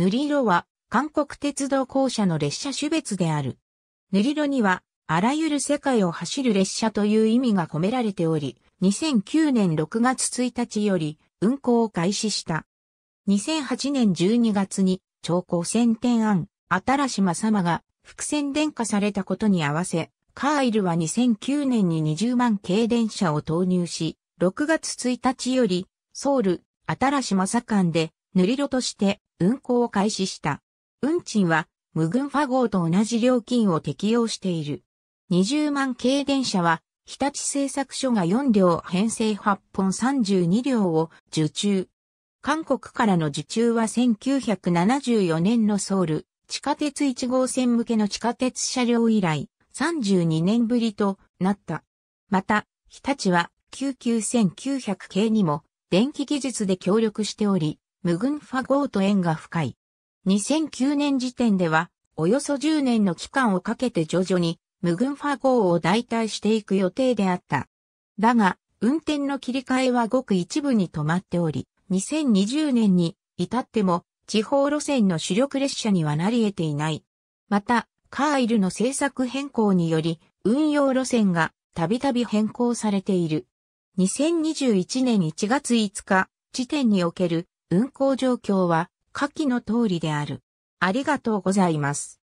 塗り色は韓国鉄道公社の列車種別である。塗り色にはあらゆる世界を走る列車という意味が込められており、2009年6月1日より運行を開始した。2008年12月に超高線天安、新島様が伏線電化されたことに合わせ、カーイルは2009年に20万系電車を投入し、6月1日よりソウル、新島間で塗り路として運行を開始した。運賃は無群ファ号と同じ料金を適用している。20万系電車は日立製作所が4両編成8本32両を受注。韓国からの受注は1974年のソウル、地下鉄1号線向けの地下鉄車両以来、32年ぶりとなった。また、日立は99900系にも電気技術で協力しており、無群ファゴーと縁が深い。2009年時点では、およそ10年の期間をかけて徐々に、無群ファゴーを代替していく予定であった。だが、運転の切り替えはごく一部に止まっており、2020年に至っても地方路線の主力列車にはなり得ていない。また、カーイルの政策変更により、運用路線がたびたび変更されている。2021年1月5日時点における運行状況は下記の通りである。ありがとうございます。